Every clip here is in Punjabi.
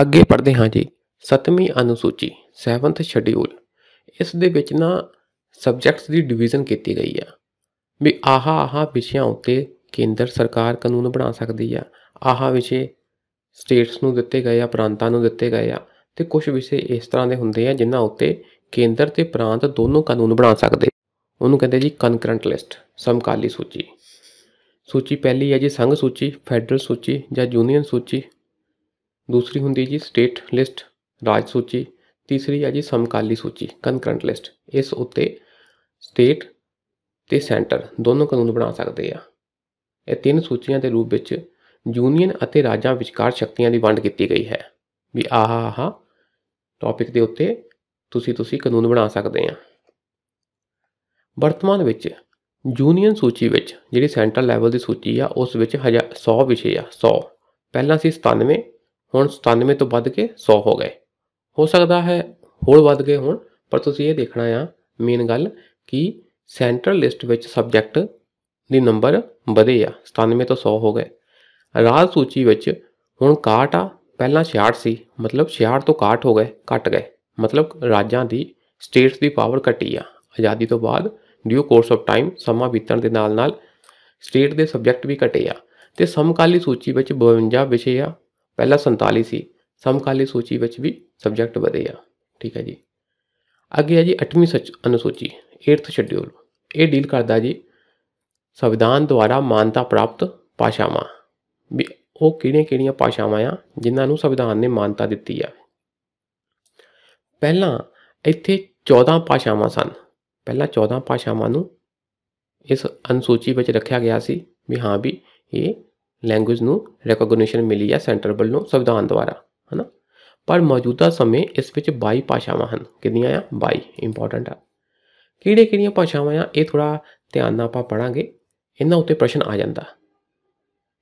ਅੱਗੇ ਪੜ੍ਹਦੇ ਹਾਂ ਜੀ 7ਵੀਂ ਅਨੁਸੂਚੀ 7th ਸ਼ਡਿਊਲ ਇਸ ਦੇ ਵਿੱਚ ਨਾ ਸਬਜੈਕਟਸ ਦੀ ਡਿਵੀਜ਼ਨ ਕੀਤੀ ਗਈ ਆ ਵੀ ਆਹਾ ਆਹਾ ਵਿਸ਼ਿਆਂ ਉੱਤੇ ਕੇਂਦਰ ਸਰਕਾਰ ਕਾਨੂੰਨ ਬਣਾ ਸਕਦੀ ਆ ਆਹਾ ਵਿਸ਼ੇ ਸਟੇਟਸ ਨੂੰ ਦਿੱਤੇ ਗਏ ਆ ਪ੍ਰਾਂਤਾਂ ਨੂੰ ਦਿੱਤੇ ਗਏ ਆ ਤੇ ਕੁਝ ਵਿਸ਼ੇ ਇਸ ਤਰ੍ਹਾਂ ਦੇ ਹੁੰਦੇ ਆ ਜਿਨ੍ਹਾਂ ਉੱਤੇ ਕੇਂਦਰ ਤੇ ਪ੍ਰਾਂਤ ਦੋਨੋਂ ਕਾਨੂੰਨ ਬਣਾ ਸਕਦੇ ਉਹਨੂੰ ਕਹਿੰਦੇ ਜੀ ਕਨਕਰੈਂਟ ਲਿਸਟ ਸਮਕਾਲੀ ਸੂਚੀ ਸੂਚੀ ਪਹਿਲੀ ਹੈ ਜੀ ਸੰਘ ਸੂਚੀ ਫੈਡਰਲ ਸੂਚੀ ਜਾਂ ਯੂਨੀਅਨ ਸੂਚੀ ਦੂਸਰੀ ਹੁੰਦੀ ਜੀ ਸਟੇਟ ਲਿਸਟ ਰਾਜ ਸੂਚੀ ਤੀਸਰੀ ਹੈ ਜੀ ਸਮਕਾਲੀ ਸੂਚੀ ਕੰਕਰੈਂਟ ਲਿਸਟ ਇਸ ਉੱਤੇ ਸਟੇਟ ਤੇ ਸੈਂਟਰ ਦੋਨੋਂ ਕਾਨੂੰਨ ਬਣਾ ਸਕਦੇ ਆ ਇਹ ਤਿੰਨ ਸੂਚੀਆਂ ਦੇ ਰੂਪ ਵਿੱਚ ਯੂਨੀਅਨ ਅਤੇ ਰਾਜਾਂ ਵਿਚਕਾਰ ਸ਼ਕਤੀਆਂ ਦੀ ਵੰਡ ਕੀਤੀ ਗਈ ਹੈ ਵੀ ਆਹ ਆਹਾ ਟੌਪਿਕ ਦੇ ਉੱਤੇ ਤੁਸੀਂ ਤੁਸੀਂ ਕਾਨੂੰਨ ਬਣਾ ਸਕਦੇ ਆ ਵਰਤਮਾਨ ਵਿੱਚ ਯੂਨੀਅਨ ਸੂਚੀ ਵਿੱਚ ਜਿਹੜੀ ਸੈਂਟਰਲ ਲੈਵਲ ਦੀ ਸੂਚੀ ਆ ਉਸ ਵਿੱਚ 100 ਵਿਸ਼ੇ ਆ 100 ਪਹਿਲਾਂ ਸੀ 97 ਹੁਣ 97 ਤੋਂ ਵੱਧ ਕੇ 100 ਹੋ ਗਏ ਹੋ ਸਕਦਾ ਹੈ ਹੋਰ ਵੱਧ ਗਏ ਹੋਣ ਪਰ ਤੁਸੀਂ ਇਹ ਦੇਖਣਾ ਆ ਮੇਨ ਗੱਲ ਕਿ ਸੈਂਟਰਲ ਲਿਸਟ ਵਿੱਚ ਸਬਜੈਕਟ ਦੀ ਨੰਬਰ ਵਧੇ ਆ 97 ਤੋਂ 100 ਹੋ ਗਏ ਰਾਜ ਸੂਚੀ ਵਿੱਚ ਹੁਣ 61 ਆ ਪਹਿਲਾਂ 66 ਸੀ ਮਤਲਬ 66 ਤੋਂ 61 ਹੋ ਗਏ ਘਟ ਗਏ ਮਤਲਬ ਰਾਜਾਂ ਦੀ ਸਟੇਟਸ ਦੀ ਪਾਵਰ ਘਟੀ ਆ ਆਜ਼ਾਦੀ ਤੋਂ ਬਾਅਦ ਡਿਊ ਕੋਰਸ ਆਫ ਟਾਈਮ ਸਮਾਂ ਬੀਤਣ ਦੇ ਨਾਲ ਨਾਲ ਸਟੇਟ ਦੇ ਸਬਜੈਕਟ ਵੀ ਘਟੇ ਆ ਤੇ ਸਮਕਾਲੀ ਸੂਚੀ ਵਿੱਚ 52 ਵਿਸ਼ੇ ਆ ਪਹਿਲਾ 47 ਸੀ ਸਮਕਾਲੀ ਸੂਚੀ ਵਿੱਚ ਵੀ ਸਬਜੈਕਟ ਵਧੇ ਆ ਠੀਕ ਹੈ ਜੀ ਅੱਗੇ ਹੈ ਜੀ 8ਵੀਂ ਅਨੁਸੂਚੀ 8th ਸ਼ਡਿਊਲ ਇਹ ਡੀਲ ਕਰਦਾ ਜੀ ਸੰਵਿਧਾਨ ਦੁਆਰਾ ਮਾਨਤਾ ਪ੍ਰਾਪਤ ਭਾਸ਼ਾਵਾਂ ਵੀ ਉਹ ਕਿਹੜੀਆਂ-ਕਿਹੜੀਆਂ ਭਾਸ਼ਾਵਾਂ ਆ ਜਿਨ੍ਹਾਂ ਨੂੰ ਸੰਵਿਧਾਨ ਨੇ ਮਾਨਤਾ ਦਿੱਤੀ ਆ ਪਹਿਲਾਂ ਇੱਥੇ 14 ਭਾਸ਼ਾਵਾਂ ਸਨ ਪਹਿਲਾਂ 14 ਭਾਸ਼ਾਵਾਂ ਨੂੰ ਇਸ ਅਨਸੂਚੀ ਵਿੱਚ ਰੱਖਿਆ ਗਿਆ ਸੀ ਵੀ ਹਾਂ ਵੀ ਇਹ ਲੈਂਗੁਏਜ ਨੂੰ ਰੈਕੋਗਨੀਸ਼ਨ ਮਿਲੀ ਹੈ ਸੈਂਟਰ ਵੱਲੋਂ ਸੰਵਿਧਾਨ ਦੁਆਰਾ ਹਨਾ ਪਰ ਮੌਜੂਦਾ ਸਮੇਂ ਇਸ ਵਿੱਚ 22 ਭਾਸ਼ਾਵਾਂ ਹਨ ਕਿੰਨੀਆਂ ਆ 22 ਇੰਪੋਰਟੈਂਟ ਆ ਕਿਹੜੇ ਕਿਹੜੀਆਂ ਭਾਸ਼ਾਵਾਂ ਆ ਇਹ ਥੋੜਾ ਧਿਆਨ ਨਾਲ ਆਪਾਂ ਪੜਾਂਗੇ ਇਹਨਾਂ ਉੱਤੇ ਪ੍ਰਸ਼ਨ ਆ ਜਾਂਦਾ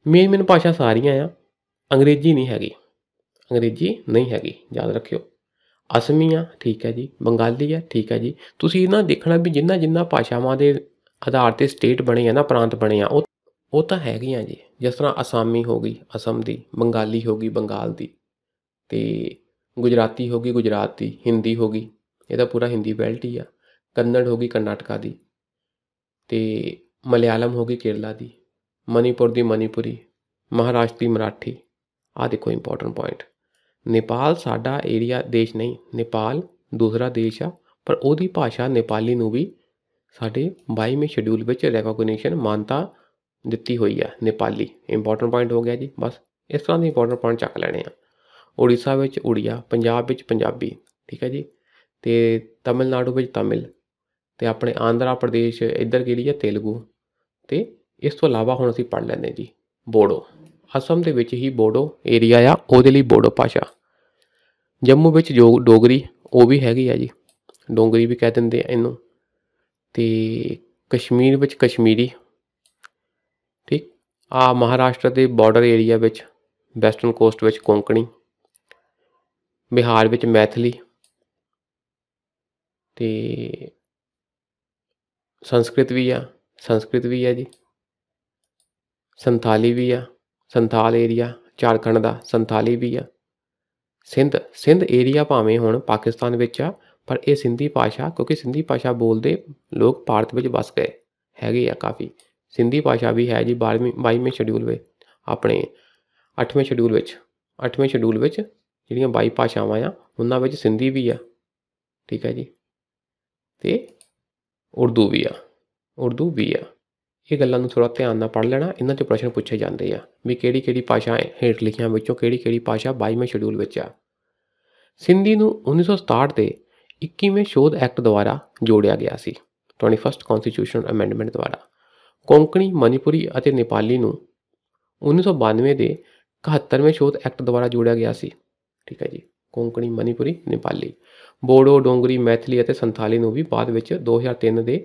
ਮੇਨ ਮੇਨ ਭਾਸ਼ਾ ਸਾਰੀਆਂ ਆ ਅੰਗਰੇਜ਼ੀ ਨਹੀਂ ਹੈਗੀ ਅੰਗਰੇਜ਼ੀ ਨਹੀਂ ਹੈਗੀ ਯਾਦ ਰੱਖਿਓ ਅਸਮੀ ਆ ਠੀਕ ਹੈ ਜੀ ਬੰਗਾਲੀ ਆ ਠੀਕ ਹੈ ਜੀ ਤੁਸੀਂ ਇਹਨਾਂ ਦੇਖਣਾ ਵੀ ਜਿੰਨਾ ਜਿੰਨਾ ਭਾਸ਼ਾਵਾਂ ਦੇ ਆਧਾਰ ਤੇ ਸਟੇਟ ਬਣੇ ਆ ਨਾ ਪ੍ਰਾਂਤ ਬਣੇ ਆ ਉਹ ਉਹ ਤਾਂ ਹੈਗੀਆਂ ਜੀ ਜਿਸ ਤਰ੍ਹਾਂ ਅਸਾਮੀ ਹੋ ਗਈ ਅਸਮ ਦੀ ਬੰਗਾਲੀ ਹੋ ਗਈ ਬੰਗਾਲ ਦੀ ਤੇ ਗੁਜਰਾਤੀ ਹੋ ਗਈ ਗੁਜਰਾਤ ਦੀ ਹਿੰਦੀ ਹੋ ਗਈ ਇਹਦਾ ਪੂਰਾ ਹਿੰਦੀ ਬੈਲਟ ਹੀ ਆ ਕੰਨੜ ਹੋ ਗਈ ਕਰਨਾਟਕਾ ਦੀ ਤੇ ਮਲਿਆਲਮ ਹੋ ਗਈ ਕੇਰਲਾ ਦੀ ਮਨੀਪੁਰ ਦੀ ਮਨੀਪੁਰੀ ਮਹਾਰਾਸ਼ਟਰੀ ਮਰਾਠੀ ਆ ਦੇਖੋ ਇੰਪੋਰਟੈਂਟ ਪੁਆਇੰਟ ਨੇਪਾਲ ਸਾਡਾ ਏਰੀਆ ਦੇਸ਼ ਨਹੀਂ ਨੇਪਾਲ ਦੂਸਰਾ ਦੇਸ਼ ਆ ਪਰ ਉਹਦੀ ਭਾਸ਼ਾ ਨੇਪਾਲੀ ਨੂੰ ਵੀ ਸਾਡੇ 22ਵੇਂ ਸ਼ਡਿਊਲ ਵਿੱਚ ਰੈਕੋਗਨੀਸ਼ਨ ਮਾਨਤਾ ਦਿੱਤੀ ਹੋਈ ਹੈ ਨੇਪਾਲੀ ਇੰਪੋਰਟੈਂਟ ਪੁਆਇੰਟ ਹੋ ਗਿਆ ਜੀ ਬਸ ਇਸ ਤਰ੍ਹਾਂ ਦੇ ਇੰਪੋਰਟੈਂਟ ਪੁਆਇੰਟ ਚੱਕ ਲੈਣੇ ਆ ਉੜੀਸਾ ਵਿੱਚ ਉੜੀਆ ਪੰਜਾਬ ਵਿੱਚ ਪੰਜਾਬੀ ਠੀਕ ਹੈ ਜੀ ਤੇ ਤਮਿਲਨਾਡੂ ਵਿੱਚ ਤਮਿਲ ਤੇ ਆਪਣੇ ਆਂਧਰਾ ਪ੍ਰਦੇਸ਼ ਇੱਧਰ ਕੇ ਲਈ ਤੇਲਗੂ ਤੇ ਇਸ ਤੋਂ ਇਲਾਵਾ ਹੁਣ ਅਸੀਂ ਪੜ ਲੈਂਦੇ ਜੀ ਬੋਡੋ ਅਸਮ ਦੇ ਵਿੱਚ ਹੀ ਬੋਡੋ ਏਰੀਆ ਆ ਉਹਦੇ ਲਈ ਬੋਡੋ ਭਾਸ਼ਾ ਜੰਮੂ ਵਿੱਚ ਜੋ ਡੋਗਰੀ ਉਹ ਵੀ ਹੈਗੀ ਆ ਜੀ ਡੋਗਰੀ ਵੀ ਕਹਿ ਦਿੰਦੇ ਆ ਇਹਨੂੰ ਤੇ ਕਸ਼ਮੀਰ ਵਿੱਚ ਕਸ਼ਮੀਰੀ ਆ ਮਹਾਰਾਸ਼ਟਰ ਦੇ ਬਾਰਡਰ ਏਰੀਆ ਵਿੱਚ ਵੈਸਟਰਨ ਕੋਸਟ ਵਿੱਚ ਕੋਂਕਣੀ ਬਿਹਾਰ ਵਿੱਚ ਮੈਥਲੀ ਤੇ ਸੰਸਕ੍ਰਿਤ ਵੀ ਆ ਸੰਸਕ੍ਰਿਤ ਵੀ ਆ ਜੀ ਸੰਥਾਲੀ ਵੀ ਆ ਸੰਥਾਲ ਏਰੀਆ ਝਾਰਖੰਡ ਦਾ ਸੰਥਾਲੀ ਵੀ ਆ ਸਿੰਧ ਸਿੰਧ ਏਰੀਆ ਭਾਵੇਂ ਹੁਣ ਪਾਕਿਸਤਾਨ ਵਿੱਚ ਆ ਪਰ ਇਹ ਸਿੰਧੀ ਭਾਸ਼ਾ ਕਿਉਂਕਿ ਸਿੰਧੀ ਭਾਸ਼ਾ ਬੋਲਦੇ ਲੋਕ ਭਾਰਤ ਵਿੱਚ ਵਸ ਗਏ ਹੈਗੇ ਆ ਕਾਫੀ ਸਿੰਧੀ ਭਾਸ਼ਾ ਵੀ ਹੈ ਜੀ 12ਵੇਂ 22ਵੇਂ ਸ਼ਡਿਊਲ ਵਿੱਚ ਆਪਣੇ 8ਵੇਂ ਸ਼ਡਿਊਲ ਵਿੱਚ 8ਵੇਂ ਸ਼ਡਿਊਲ ਵਿੱਚ ਜਿਹੜੀਆਂ 22 ਭਾਸ਼ਾਵਾਂ ਆ ਉਹਨਾਂ ਵਿੱਚ ਸਿੰਧੀ ਵੀ ਆ ਠੀਕ ਹੈ ਜੀ ਤੇ ਉਰਦੂ ਵੀ ਆ ਉਰਦੂ ਵੀ ਆ ਇਹ ਗੱਲਾਂ ਨੂੰ ਥੋੜਾ ਧਿਆਨ ਨਾਲ ਪੜ ਲੈਣਾ ਇਹਨਾਂ 'ਚ ਪ੍ਰਸ਼ਨ ਪੁੱਛੇ ਜਾਂਦੇ ਆ ਵੀ ਕਿਹੜੀ ਕਿਹੜੀ ਭਾਸ਼ਾ ਹੇਠ ਲਿਖੀਆਂ ਵਿੱਚੋਂ ਕਿਹੜੀ ਕਿਹੜੀ ਭਾਸ਼ਾ 22ਵੇਂ ਸ਼ਡਿਊਲ ਵਿੱਚ ਆ ਸਿੰਧੀ ਨੂੰ 1967 ਦੇ 21ਵੇਂ ਸ਼ੋਧ ਐਕਟ ਦੁਆਰਾ ਜੋੜਿਆ ਗਿਆ ਸੀ 21st ਕਨਸਟੀਟਿਊਸ਼ਨਲ ਅਮੈਂਡਮੈਂਟ ਦੁਆਰਾ ਕੋਂਕਣੀ ਮਨੀਪੁਰੀ ਅਤੇ ਨੇਪਾਲੀ ਨੂੰ 1992 ਦੇ 71ਵੇਂ ਸ਼ੋਧ ਐਕਟ ਦੁਆਰਾ ਜੋੜਿਆ ਗਿਆ ਸੀ ਠੀਕ ਹੈ ਜੀ ਕੋਂਕਣੀ ਮਨੀਪੁਰੀ ਨੇਪਾਲੀ ਬੋਡੋ ਡੋਂਗਰੀ ਮੈਥਲੀ ਅਤੇ ਸੰਥਾਲੀ ਨੂੰ ਵੀ ਬਾਅਦ ਵਿੱਚ 2003 ਦੇ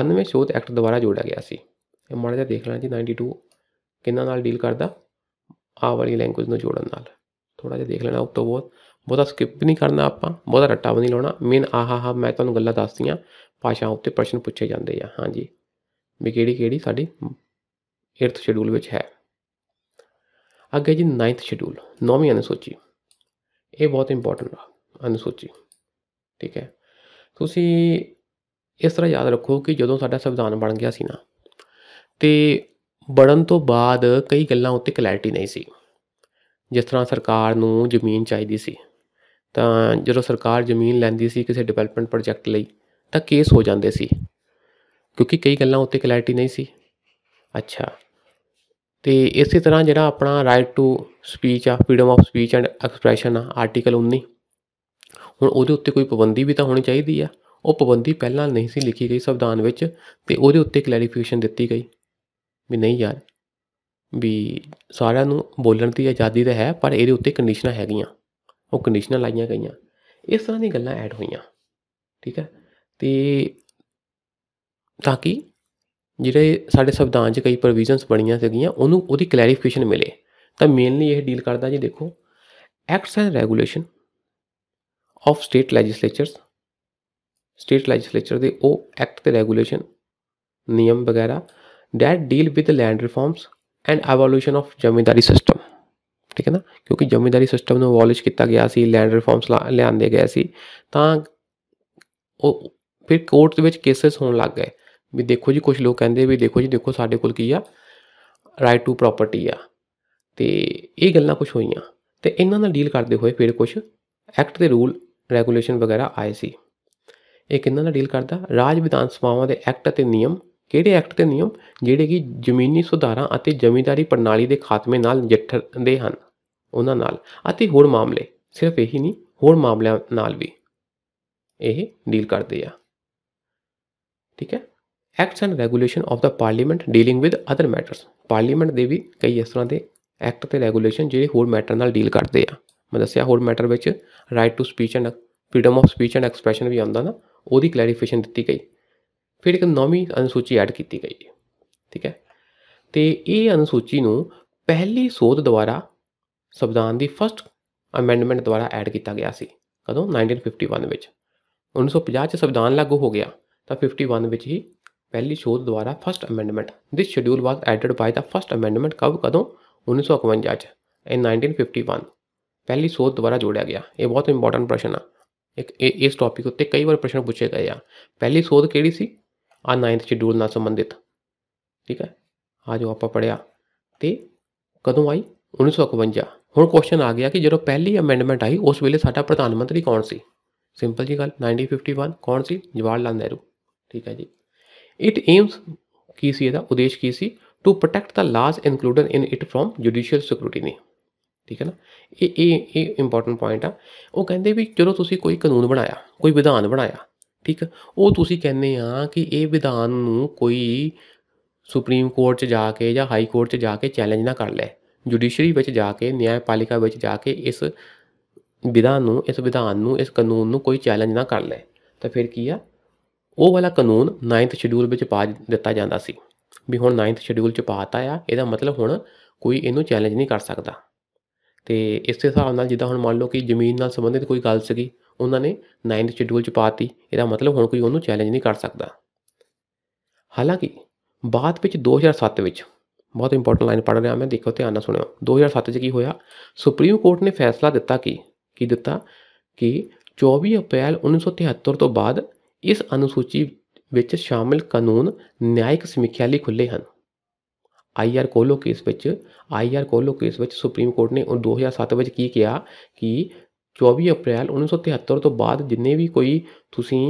92ਵੇਂ ਸ਼ੋਧ ਐਕਟ ਦੁਆਰਾ ਜੋੜਿਆ ਗਿਆ ਸੀ ਇਹ ਮਾੜਾ ਜਿਹਾ ਦੇਖ ਲੈਣਾ ਜੀ 92 ਕਿੰਨਾਂ ਨਾਲ ਡੀਲ ਕਰਦਾ ਆ ਵਾਲੀ ਲੈਂਗੁਏਜ ਨੂੰ ਜੋੜਨ ਨਾਲ ਥੋੜਾ ਜਿਹਾ ਦੇਖ ਲੈਣਾ ਉਹ ਤੋਂ ਬਹੁਤ ਬਹੁਤਾ ਸਕਿਪ ਨਹੀਂ ਕਰਨਾ ਆਪਾਂ ਬਹੁਤਾ ਰੱਟਾ ਵੀ ਨਹੀਂ ਲਾਉਣਾ ਮੇਨ ਆਹਾ ਹਾ ਮੈਂ ਤੁਹਾਨੂੰ ਗੱਲਾਂ ਦੱਸਦੀਆਂ ਭਾਸ਼ਾਵਾਂ ਉੱਤੇ ਪ੍ਰਸ਼ਨ ਪੁੱਛੇ ਜਾਂਦੇ ਆ ਹਾਂਜੀ ਵੀ ਕਿਹੜੀ ਕਿਹੜੀ ਸਾਡੀ 8th ਸ਼ੈਡਿਊਲ ਵਿੱਚ ਹੈ ਅੱਗੇ ਜੀ 9th ਸ਼ੈਡਿਊਲ 9ਵੀਂ ਅਨੁਸੂਚੀ ਇਹ ਬਹੁਤ ਇੰਪੋਰਟੈਂਟ ਆ ਅਨੁਸੂਚੀ ਠੀਕ ਹੈ ਤੁਸੀਂ ਇਸ ਤਰ੍ਹਾਂ ਯਾਦ ਰੱਖੋ ਕਿ ਜਦੋਂ ਸਾਡਾ ਸੰਵਿਧਾਨ ਬਣ ਗਿਆ ਸੀ ਨਾ ਤੇ ਬਣਨ ਤੋਂ ਬਾਅਦ ਕਈ ਗੱਲਾਂ ਉੱਤੇ ਕਲੈਰਿਟੀ ਨਹੀਂ ਸੀ ਜਿਸ ਤਰ੍ਹਾਂ ਸਰਕਾਰ ਨੂੰ ਜ਼ਮੀਨ ਚਾਹੀਦੀ ਸੀ ਤਾਂ ਜਦੋਂ ਸਰਕਾਰ ਜ਼ਮੀਨ ਲੈਂਦੀ ਸੀ ਕਿਸੇ ਡਿਵੈਲਪਮੈਂਟ ਪ੍ਰੋਜੈਕਟ ਲਈ ਤਾਂ ਕੇਸ ਹੋ ਜਾਂਦੇ ਸੀ ਕਿਉਂਕਿ ਕਈ ਗੱਲਾਂ ਉੱਤੇ ਕਲੈਰਿਟੀ ਨਹੀਂ ਸੀ ਅੱਛਾ ਤੇ ਇਸੇ ਤਰ੍ਹਾਂ ਜਿਹੜਾ ਆਪਣਾ ਰਾਈਟ ਟੂ ਸਪੀਚ ਆ freedom of speech and expression ਆ ਆਰਟੀਕਲ 19 ਹੁਣ ਉਹਦੇ ਉੱਤੇ ਕੋਈ ਪਾਬੰਦੀ ਵੀ ਤਾਂ ਹੋਣੀ ਚਾਹੀਦੀ ਆ ਉਹ ਪਾਬੰਦੀ ਪਹਿਲਾਂ ਨਹੀਂ ਸੀ ਲਿਖੀ ਗਈ ਸੰਵਿਧਾਨ ਵਿੱਚ ਤੇ ਉਹਦੇ ਉੱਤੇ ਕਲੈਰੀਫਿਕੇਸ਼ਨ ਦਿੱਤੀ ਗਈ ਵੀ ਨਹੀਂ ਯਾਰ ਵੀ ਸਾਰਿਆਂ ਨੂੰ ਬੋਲਣ ਦੀ ਆਜ਼ਾਦੀ ਤਾਂ ਹੈ ਪਰ ਇਹਦੇ ਉੱਤੇ ਕੰਡੀਸ਼ਨਾਂ ਹੈਗੀਆਂ ਉਹ ਕੰਡੀਸ਼ਨਾਂ ਲਾਈਆਂ ਗਈਆਂ ਇਸ ਤਰ੍ਹਾਂ ਦੀਆਂ ਗੱਲਾਂ ਐਡ ਹੋਈਆਂ ਠੀਕ ਹੈ ਤੇ ਤਾਂ ਕਿ ਜਿਹੜੇ ਸਾਡੇ ਸੰਵਿਧਾਨ 'ਚ ਕਈ ਪ੍ਰੋਵੀਜ਼ਨਸ ਬਣੀਆਂ ਸੀਗੀਆਂ ਉਹਨੂੰ ਉਹਦੀ ਕਲੈਰੀਫਿਕੇਸ਼ਨ ਮਿਲੇ ਤਾਂ ਮੇਨਲੀ ਇਹ ਡੀਲ ਕਰਦਾ ਜੀ ਦੇਖੋ acts and regulation of state legislatures state legislature ਦੇ ਉਹ ਐਕਟ ਤੇ ਰੈਗੂਲੇਸ਼ਨ ਨਿਯਮ ਵਗੈਰਾ that deal with land reforms and evolution of zamindari system ਠੀਕ ਹੈ ਨਾ ਕਿਉਂਕਿ ਜ਼ਮੀਂਦਾਰੀ ਸਿਸਟਮ ਨੂੰ ਅਬੋਲਿਸ਼ ਕੀਤਾ ਗਿਆ ਸੀ ਲੈਂਡ ਰਿਫਾਰਮਸ ਲਿਆਂਦੇ ਗਏ ਸੀ ਤਾਂ ਉਹ ਫਿਰ ਕੋਰਟ ਦੇ ਵਿੱਚ ਕੇਸਸ ਹੋਣ ਲੱਗ ਗਏ ਵੀ ਦੇਖੋ ਜੀ ਕੁਝ ਲੋਕ ਕਹਿੰਦੇ ਵੀ ਦੇਖੋ ਜੀ ਦੇਖੋ ਸਾਡੇ ਕੋਲ ਕੀ ਆ ਰਾਈਟ ਟੂ ਪ੍ਰਾਪਰਟੀ ਆ ਤੇ ਇਹ ਗੱਲਾਂ ਕੁਝ ਹੋਈਆਂ ਤੇ ਇਹਨਾਂ ਨਾਲ ਡੀਲ ਕਰਦੇ ਹੋਏ ਫਿਰ ਕੁਝ ਐਕਟ ਦੇ ਰੂਲ ਰੈਗੂਲੇਸ਼ਨ ਵਗੈਰਾ ਆਏ ਸੀ ਇਹ ਕਿੰਨਾਂ ਨਾਲ ਡੀਲ ਕਰਦਾ ਰਾਜ ਵਿਧਾਨ ਸਭਾਵਾਂ ਦੇ ਐਕਟ ਅਤੇ ਨਿਯਮ ਕਿਹੜੇ ਐਕਟ ਤੇ ਨਿਯਮ ਜਿਹੜੇ ਕਿ ਜ਼ਮੀਨੀ ਸੁਧਾਰਾਂ ਅਤੇ ਜ਼ਮੀਂਦਾਰੀ ਪ੍ਰਣਾਲੀ ਦੇ ਖਾਤਮੇ ਨਾਲ ਨਜਿੱਠਦੇ ਹਨ ਉਹਨਾਂ ਨਾਲ ਅਤੇ ਹੋਰ ਮਾਮਲੇ ਸਿਰਫ ਇਹੀ ਨਹੀਂ ਹੋਰ ਮਾਮਲਿਆਂ ਨਾਲ ਵੀ ਇਹ ਡੀਲ ਕਰਦੇ ਆ ਠੀਕ ਹੈ acts and regulation of the parliament dealing with other matters parliament ਦੇ ਵੀ ਕਈ ਇਸ ਤਰ੍ਹਾਂ ਦੇ ਐਕਟ ਤੇ ਰੈਗੂਲੇਸ਼ਨ ਜਿਹੜੇ ਹੋਰ ਮੈਟਰ ਨਾਲ ਡੀਲ ਕਰਦੇ ਆ ਮੈਂ ਦੱਸਿਆ ਹੋਰ ਮੈਟਰ ਵਿੱਚ right to speech and freedom of speech and expression ਵੀ ਆਉਂਦਾ ਨਾ ਉਹਦੀ ਕਲੈਰੀਫਿਕੇਸ਼ਨ ਦਿੱਤੀ ਗਈ ਫਿਰ ਇੱਕ ਨੌਵੀਂ ਅਨੁਸੂਚੀ ਐਡ ਕੀਤੀ ਗਈ ਠੀਕ ਹੈ ਤੇ ਇਹ ਅਨੁਸੂਚੀ ਨੂੰ ਪਹਿਲੀ ਸੋਧ ਦੁਆਰਾ ਸੰਵਿਧਾਨ ਦੀ ਫਰਸਟ ਅਮੈਂਡਮੈਂਟ ਦੁਆਰਾ ਐਡ ਕੀਤਾ ਗਿਆ ਸੀ ਕਦੋਂ 1951 ਵਿੱਚ 1950 ਚ ਸੰਵਿਧਾਨ ਲਾਗੂ ਹੋ ਗਿਆ ਤਾਂ 51 ਵਿੱਚ ਹੀ पहली शोध द्वारा first amendment this schedule was added by the first amendment कब कदों उन्नीस सौ इकवंजा इन नाइनटीन फिफ्टी वन पहली शोध द्वारा जोड़ा गया ये बहुत इंपॉर्टेंट प्रश्न है एक ए, इस टॉपिक उत्ते कई बार प्रश्न पूछे गए हैं पहली शोध केड़ी आ नाइन्थ शेड्यूल न संबंधित ठीक है आज जो आप पढ़िया तो कदों आई उन्नीस सौ इकवंजा हूँ क्वेश्चन आ गया कि जो पहली अमेंडमेंट आई उस वे साडा प्रधानमंत्री कौन सी सिंपल जी गल नाइनटीन फिफ्टी वन कौन सी जवाहर लाल नहरू ठीक है जी ਇਟ ਏਮਸ ਕੀ ਸੀ ਇਹਦਾ ਉਦੇਸ਼ ਕੀ ਸੀ to protect the laws included in it from judicial security ਠੀਕ ਹੈ ਨਾ ਇਹ ਇਹ ਇਹ ਇੰਪੋਰਟੈਂਟ ਪੁਆਇੰਟ ਆ ਉਹ ਕਹਿੰਦੇ ਵੀ ਜਦੋਂ ਤੁਸੀਂ ਕੋਈ ਕਾਨੂੰਨ ਬਣਾਇਆ ਕੋਈ ਵਿਧਾਨ ਬਣਾਇਆ ਠੀਕ ਉਹ ਤੁਸੀਂ ਕਹਿੰਦੇ ਆ ਕਿ ਇਹ ਵਿਧਾਨ ਨੂੰ ਕੋਈ ਸੁਪਰੀਮ ਕੋਰਟ 'ਚ ਜਾ ਕੇ ਜਾਂ ਹਾਈ ਕੋਰਟ 'ਚ ਜਾ ਕੇ ਚੈਲੰਜ ਨਾ ਕਰ ਲੈ ਜੁਡੀਸ਼ਰੀ ਵਿੱਚ ਜਾ ਕੇ ਨਿਆਂਪਾਲਿਕਾ ਵਿੱਚ ਜਾ ਕੇ ਇਸ ਵਿਧਾਨ ਨੂੰ ਇਸ ਵਿਧਾਨ ਨੂੰ ਇਸ ਕਾਨੂੰਨ ਨੂੰ ਕੋਈ ਚੈਲੰਜ ਨਾ ਕਰ ਲੈ ਤਾਂ ਫਿਰ ਕੀ ਆ ਉਹ ਵਾਲਾ ਕਾਨੂੰਨ 9th ਸ਼ਡਿਊਲ ਵਿੱਚ ਪਾ ਦਿੱਤਾ ਜਾਂਦਾ ਸੀ ਵੀ ਹੁਣ 9th ਸ਼ਡਿਊਲ ਚ ਪਾਤਾ ਆ ਇਹਦਾ ਮਤਲਬ ਹੁਣ ਕੋਈ ਇਹਨੂੰ ਚੈਲੰਜ ਨਹੀਂ ਕਰ ਸਕਦਾ ਤੇ ਇਸ ਦੇ ਹਿਸਾਬ ਨਾਲ ਜਿੱਦਾਂ ਹੁਣ ਮੰਨ ਲਓ ਕਿ ਜ਼ਮੀਨ ਨਾਲ ਸੰਬੰਧਿਤ ਕੋਈ ਗੱਲ ਸੀਗੀ ਉਹਨਾਂ ਨੇ 9th ਸ਼ਡਿਊਲ ਚ ਪਾਤੀ ਇਹਦਾ ਮਤਲਬ ਹੁਣ ਕੋਈ ਉਹਨੂੰ ਚੈਲੰਜ ਨਹੀਂ ਕਰ ਸਕਦਾ ਹਾਲਾਂਕਿ ਬਾਅਦ ਵਿੱਚ 2007 ਵਿੱਚ ਬਹੁਤ ਇੰਪੋਰਟੈਂਟ ਲਾਈਨ ਪੜ੍ਹ ਰਿਹਾ ਮੈਂ ਦੇਖੋ ਧਿਆਨ ਨਾਲ ਸੁਣਿਓ 2007 ਚ ਕੀ ਹੋਇਆ ਸੁਪਰੀਮ ਕੋਰਟ ਨੇ ਫੈਸਲਾ ਦਿੱਤਾ ਕਿ ਕੀ ਦਿੱਤਾ ਕਿ 24 ਅਪ੍ਰੈਲ 1973 ਤੋਂ ਬਾਅਦ ਇਸ ਅਨੁਸੂਚੀ ਵਿੱਚ ਸ਼ਾਮਿਲ ਕਾਨੂੰਨ ਨਿਆਇਕ ਸਮੀਖਿਆ ਲਈ ਖੁੱਲੇ ਹਨ ਆਈਆਰ ਕੋਲੋ ਕੇਸ ਵਿੱਚ ਆਈਆਰ ਕੋਲੋ ਕੇਸ ਵਿੱਚ ਸੁਪਰੀਮ ਕੋਰਟ ਨੇ 2007 ਵਿੱਚ ਕੀ ਕਿਹਾ ਕਿ 24 ਅਪ੍ਰੈਲ 1973 ਤੋਂ ਬਾਅਦ ਜਿੰਨੇ ਵੀ ਕੋਈ ਤੁਸੀਂ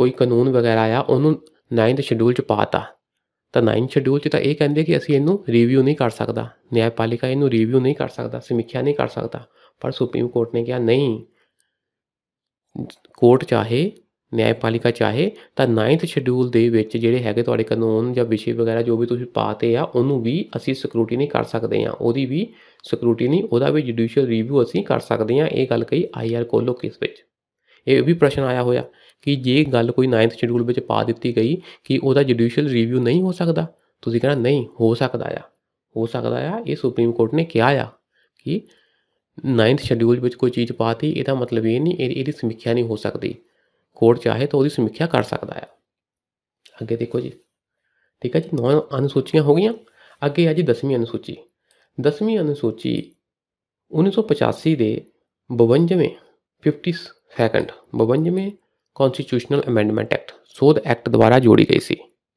ਕੋਈ ਕਾਨੂੰਨ ਵਗੈਰਾ ਆ ਉਹਨੂੰ 9th ਸ਼ਡਿਊਲ 'ਚ ਪਾਤਾ ਤਾਂ 9th ਸ਼ਡਿਊਲ 'ਚ ਤਾਂ ਇਹ ਕਹਿੰਦੇ ਕਿ ਅਸੀਂ ਇਹਨੂੰ ਰਿਵਿਊ ਨਹੀਂ ਕਰ ਸਕਦਾ ਨਿਆਂਪਾਲਿਕਾ ਇਹਨੂੰ ਰਿਵਿਊ ਨਹੀਂ ਕਰ ਸਕਦਾ ਸਮੀਖਿਆ ਨਹੀਂ ਕਰ ਸਕਦਾ ਪਰ ਸੁਪਰੀਮ ਕੋਰਟ ਨੇ ਕਿਹਾ ਨਹੀਂ ਕੋਰਟ ਚਾਹੇ ਨਿਆਇਪਾਲਿਕਾ ਚਾਹੇ ਤਾਂ 9th ਸ਼ਡਿਊਲ ਦੇ ਵਿੱਚ ਜਿਹੜੇ ਹੈਗੇ ਤੁਹਾਡੇ ਕਾਨੂੰਨ ਜਾਂ ਵਿਸ਼ੇ ਵਗੈਰਾ ਜੋ ਵੀ ਤੁਸੀਂ ਪਾਤੇ ਆ ਉਹਨੂੰ ਵੀ ਅਸੀਂ ਨਹੀਂ ਕਰ ਸਕਦੇ ਆ ਉਹਦੀ ਵੀ ਨਹੀਂ ਉਹਦਾ ਵੀ ਜੁਡੀਸ਼ੀਅਲ ਰਿਵਿਊ ਅਸੀਂ ਕਰ ਸਕਦੇ ਆ ਇਹ ਗੱਲ ਕਹੀ ਆਈਆਰ ਕੋਲੋ ਕਿਸ ਵਿੱਚ ਇਹ ਵੀ ਪ੍ਰਸ਼ਨ ਆਇਆ ਹੋਇਆ ਕਿ ਜੇ ਗੱਲ ਕੋਈ 9th ਸ਼ਡਿਊਲ ਵਿੱਚ ਪਾ ਦਿੱਤੀ ਗਈ ਕਿ ਉਹਦਾ ਜੁਡੀਸ਼ੀਅਲ ਰਿਵਿਊ ਨਹੀਂ ਹੋ ਸਕਦਾ ਤੁਸੀਂ ਕਹਿੰਦਾ ਨਹੀਂ ਹੋ ਸਕਦਾ ਆ ਹੋ ਸਕਦਾ ਆ ਇਹ ਸੁਪਰੀਮ ਕੋਰਟ ਨੇ ਕਿਹਾ ਆ ਕਿ 9th ਸ਼ਡਿਊਲ ਵਿੱਚ ਕੋਈ ਚੀਜ਼ ਪਾਤੀ ਇਹਦਾ ਮਤਲਬ ਇਹ ਨਹੀਂ ਇਹਦੀ ਸਮੀਖਿਆ ਨਹੀਂ ਹੋ ਸਕਦੀ ਕੋਰਟ ਚਾਹੇ ਤਾਂ ਉਹਦੀ ਸਮੀਖਿਆ ਕਰ ਸਕਦਾ ਹੈ ਅੱਗੇ ਦੇਖੋ ਜੀ ਠੀਕ ਹੈ ਜੀ ਨੌ ਅਨੁਸੂਚੀਆਂ ਹੋ ਗਈਆਂ ਅੱਗੇ ਆ ਜੀ 10ਵੀਂ ਅਨੁਸੂਚੀ 10ਵੀਂ ਅਨੁਸੂਚੀ 1985 ਦੇ 52ਵੇਂ 50 ਸੈਕੰਡ 52ਵੇਂ ਕਨਸਟੀਟਿਊਸ਼ਨਲ ਅਮੈਂਡਮੈਂਟ ਐਕਟ ਸੋਧ ਐਕਟ ਦੁਆਰਾ ਜੋੜੀ ਗਈ ਸੀ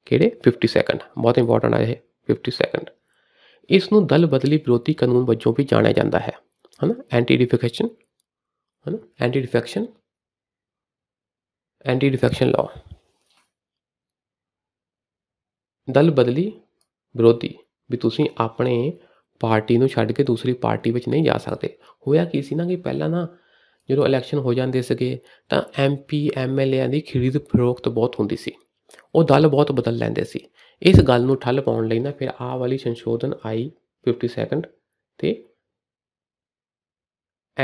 ਕਿਹੜੇ 50 ਸੈਕੰਡ ਬਹੁਤ ਇੰਪੋਰਟੈਂਟ ਹੈ ਇਹ 50 ਸੈਕੰਡ ਇਸ ਨੂੰ ਦਲ ਬਦਲੀ ਵਿਰੋਧੀ ਕਾਨੂੰਨ ਵਜੋਂ ਵੀ ਜਾਣਿਆ ਜਾਂਦਾ ਹੈ ਹਨਾ ਐਂਟੀ ਡਿਫੈਕਸ਼ਨ ਹਨਾ ਐਂਟੀ ਡਿਫੈਕਸ਼ਨ ਐਂਟੀ-ਡਿਫੈਕਸ਼ਨ ਲਾਅ ਦਲ ਬਦਲੀ ਵਿਰੋਧੀ ਵੀ ਤੁਸੀਂ ਆਪਣੇ ਪਾਰਟੀ ਨੂੰ ਛੱਡ ਕੇ ਦੂਸਰੀ ਪਾਰਟੀ ਵਿੱਚ ਨਹੀਂ ਜਾ ਸਕਦੇ ਹੋਇਆ ਕੀ ਸੀ ਨਾ ਕਿ ਪਹਿਲਾਂ ਨਾ ਜਦੋਂ ਇਲੈਕਸ਼ਨ ਹੋ ਜਾਂਦੇ ਸੀਗੇ ਤਾਂ ਐਮਪੀ ਐਮਐਲਏ ਦੀ ਖਰੀਦ ਫਰੋਖਤ ਬਹੁਤ ਹੁੰਦੀ ਸੀ ਉਹ ਦਲ ਬਹੁਤ ਬਦਲ ਲੈਂਦੇ ਸੀ ਇਸ ਗੱਲ ਨੂੰ ਠੱਲ ਪਾਉਣ ਲਈ ਨਾ ਫਿਰ ਆਹ ਵਾਲੀ ਸੰਸ਼ੋਧਨ ਆਈ 52 ਤੇ